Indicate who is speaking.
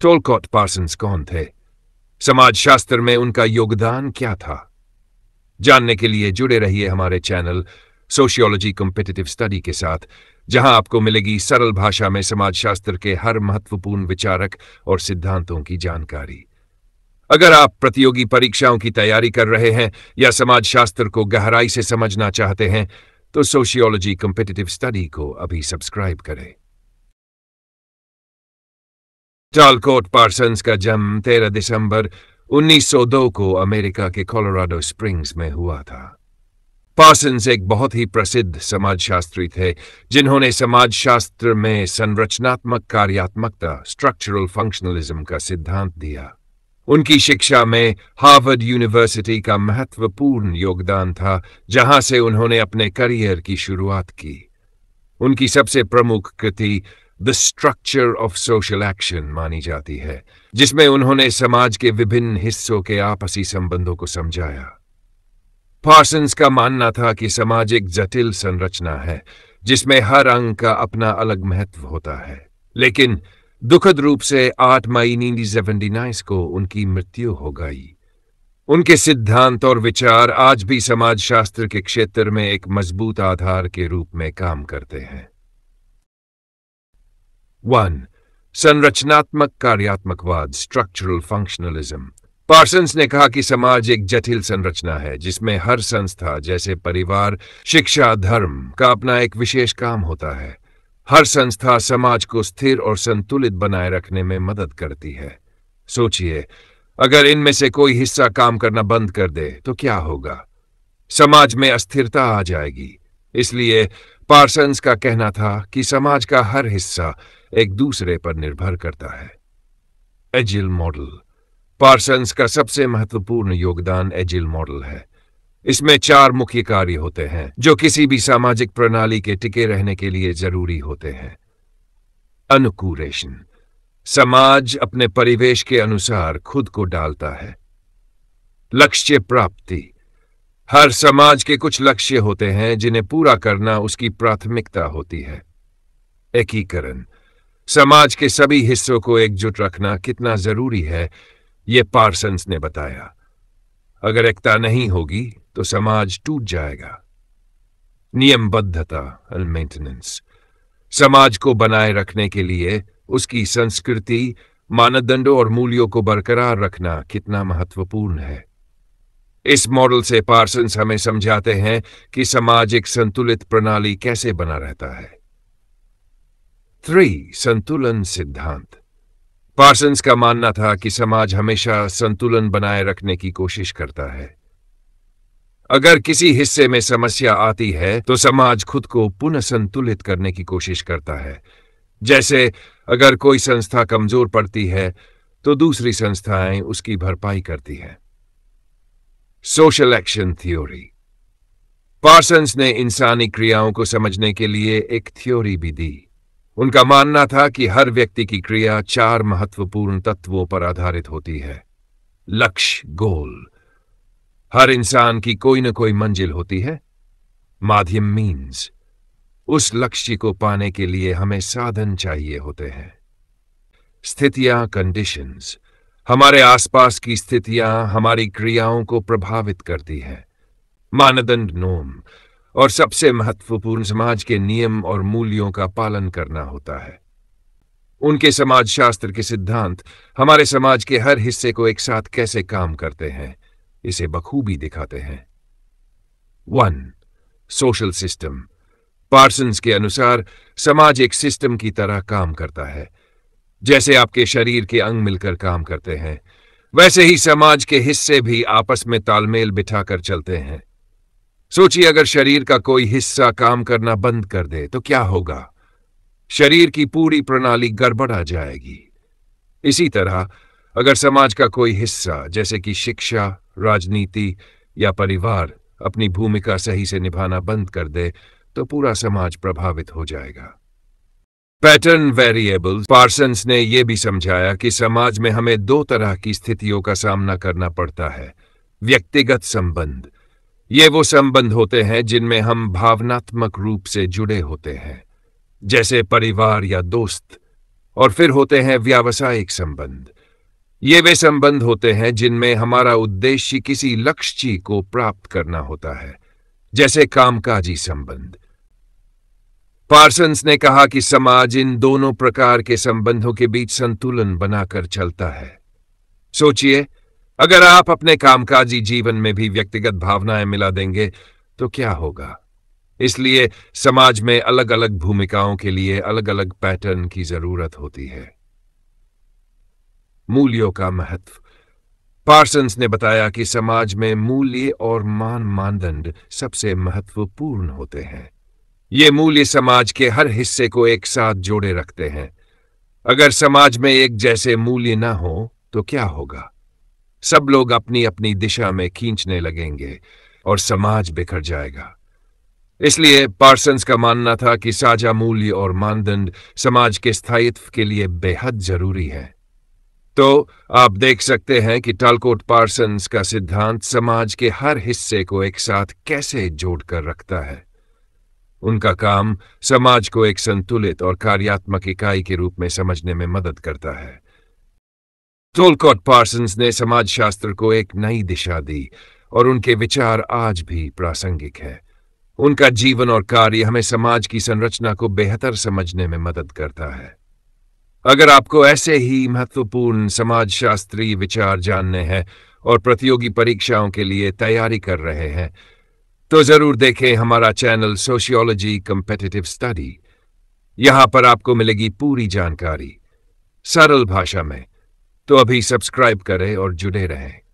Speaker 1: टोलकॉट Parsons कौन थे समाजशास्त्र में उनका योगदान क्या था जानने के लिए जुड़े रहिए हमारे चैनल सोशियोलॉजी कॉम्पिटिटिव स्टडी के साथ जहां आपको मिलेगी सरल भाषा में समाजशास्त्र के हर महत्वपूर्ण विचारक और सिद्धांतों की जानकारी अगर आप प्रतियोगी परीक्षाओं की तैयारी कर रहे हैं या समाजशास्त्र को गहराई से समझना चाहते हैं तो सोशियोलॉजी कॉम्पिटिटिव स्टडी को अभी सब्सक्राइब करें चार्लकोट पार्सन्स का जन्म 13 दिसंबर 1902 को अमेरिका के कोलोराडो स्प्रिंग्स में हुआ था पार्सन्स एक बहुत ही प्रसिद्ध समाजशास्त्री थे जिन्होंने समाजशास्त्र में संरचनात्मक कार्यात्मकता स्ट्रक्चरल फंक्शनलिज्म का सिद्धांत दिया उनकी शिक्षा में हार्वर्ड यूनिवर्सिटी का महत्वपूर्ण योगदान था जहां से उन्होंने अपने करियर की शुरुआत की उनकी सबसे प्रमुख कृति the structure of social action मानी जाती है जिसमें उन्होंने समाज के विभिन्न हिस्सों के आपसी संबंधों को समझाया पार्सन्स का मानना था कि समाज एक जटिल संरचना है जिसमें हर अंग का अपना अलग महत्व होता है लेकिन दुखद रूप से आठ मई नीनी सेवेंटी नाइन को उनकी मृत्यु हो गई उनके सिद्धांत और विचार आज भी समाजशास्त्र के क्षेत्र में एक मजबूत आधार के रूप में काम करते हैं वन संरचनात्मक कार्यात्मकवाद स्ट्रक्चरल फंक्शनलिज्म पार्सन्स ने कहा कि समाज एक जटिल संरचना है जिसमें हर संस्था जैसे परिवार शिक्षा धर्म का अपना एक विशेष काम होता है हर संस्था समाज को स्थिर और संतुलित बनाए रखने में मदद करती है सोचिए अगर इनमें से कोई हिस्सा काम करना बंद कर दे तो क्या होगा समाज में अस्थिरता आ जाएगी इसलिए पार्सन्स का कहना था कि समाज का हर हिस्सा एक दूसरे पर निर्भर करता है एजिल मॉडल पार्सन्स का सबसे महत्वपूर्ण योगदान एजिल मॉडल है इसमें चार मुख्य कार्य होते हैं जो किसी भी सामाजिक प्रणाली के टिके रहने के लिए जरूरी होते हैं अनुकूरेशन समाज अपने परिवेश के अनुसार खुद को डालता है लक्ष्य प्राप्ति हर समाज के कुछ लक्ष्य होते हैं जिन्हें पूरा करना उसकी प्राथमिकता होती है एकीकरण समाज के सभी हिस्सों को एकजुट रखना कितना जरूरी है ये पार्सन्स ने बताया अगर एकता नहीं होगी तो समाज टूट जाएगा नियमबद्धता एंड मेंटेनेंस समाज को बनाए रखने के लिए उसकी संस्कृति मानदंडों और मूल्यों को बरकरार रखना कितना महत्वपूर्ण है इस मॉडल से पार्सन्स हमें समझाते हैं कि समाज एक संतुलित प्रणाली कैसे बना रहता है थ्री संतुलन सिद्धांत पार्सन्स का मानना था कि समाज हमेशा संतुलन बनाए रखने की कोशिश करता है अगर किसी हिस्से में समस्या आती है तो समाज खुद को पुनः संतुलित करने की कोशिश करता है जैसे अगर कोई संस्था कमजोर पड़ती है तो दूसरी संस्थाएं उसकी भरपाई करती हैं सोशल एक्शन थ्योरी पार्सन्स ने इंसानी क्रियाओं को समझने के लिए एक थ्योरी भी दी उनका मानना था कि हर व्यक्ति की क्रिया चार महत्वपूर्ण तत्वों पर आधारित होती है लक्ष्य गोल हर इंसान की कोई न कोई मंजिल होती है माध्यम मीन्स उस लक्ष्य को पाने के लिए हमें साधन चाहिए होते हैं स्थितियां कंडीशंस हमारे आसपास की स्थितियां हमारी क्रियाओं को प्रभावित करती हैं मानदंड नोम और सबसे महत्वपूर्ण समाज के नियम और मूल्यों का पालन करना होता है उनके समाजशास्त्र के सिद्धांत हमारे समाज के हर हिस्से को एक साथ कैसे काम करते हैं इसे बखूबी दिखाते हैं वन सोशल सिस्टम पार्सन्स के अनुसार समाज एक सिस्टम की तरह काम करता है जैसे आपके शरीर के अंग मिलकर काम करते हैं वैसे ही समाज के हिस्से भी आपस में तालमेल बिठाकर चलते हैं सोचिए अगर शरीर का कोई हिस्सा काम करना बंद कर दे तो क्या होगा शरीर की पूरी प्रणाली गड़बड़ा जाएगी इसी तरह अगर समाज का कोई हिस्सा जैसे कि शिक्षा राजनीति या परिवार अपनी भूमिका सही से निभाना बंद कर दे तो पूरा समाज प्रभावित हो जाएगा पैटर्न वेरिएबल पार्सन्स ने यह भी समझाया कि समाज में हमें दो तरह की स्थितियों का सामना करना पड़ता है व्यक्तिगत संबंध ये वो संबंध होते हैं जिनमें हम भावनात्मक रूप से जुड़े होते हैं जैसे परिवार या दोस्त और फिर होते हैं व्यावसायिक संबंध ये वे संबंध होते हैं जिनमें हमारा उद्देश्य किसी लक्ष्य को प्राप्त करना होता है जैसे कामकाजी संबंध पार्संस ने कहा कि समाज इन दोनों प्रकार के संबंधों के बीच संतुलन बनाकर चलता है सोचिए अगर आप अपने कामकाजी जीवन में भी व्यक्तिगत भावनाएं मिला देंगे तो क्या होगा इसलिए समाज में अलग अलग भूमिकाओं के लिए अलग अलग पैटर्न की जरूरत होती है मूल्यों का महत्व पार्सन्स ने बताया कि समाज में मूल्य और मान मानदंड सबसे महत्वपूर्ण होते हैं ये मूल्य समाज के हर हिस्से को एक साथ जोड़े रखते हैं अगर समाज में एक जैसे मूल्य ना हो तो क्या होगा सब लोग अपनी अपनी दिशा में खींचने लगेंगे और समाज बिखर जाएगा इसलिए पार्सन्स का मानना था कि साझा मूल्य और मानदंड समाज के स्थायित्व के लिए बेहद जरूरी है तो आप देख सकते हैं कि टालकोट पार्सन्स का सिद्धांत समाज के हर हिस्से को एक साथ कैसे जोड़कर रखता है उनका काम समाज को एक संतुलित और कार्यात्मक इकाई के रूप में समझने में मदद करता है टोलकॉट पार्सन्स ने समाजशास्त्र को एक नई दिशा दी और उनके विचार आज भी प्रासंगिक हैं। उनका जीवन और कार्य हमें समाज की संरचना को बेहतर समझने में मदद करता है अगर आपको ऐसे ही महत्वपूर्ण समाजशास्त्री विचार जानने हैं और प्रतियोगी परीक्षाओं के लिए तैयारी कर रहे हैं तो जरूर देखें हमारा चैनल सोशियोलॉजी कंपेटिटिव स्टडी यहां पर आपको मिलेगी पूरी जानकारी सरल भाषा में तो अभी सब्सक्राइब करें और जुड़े रहें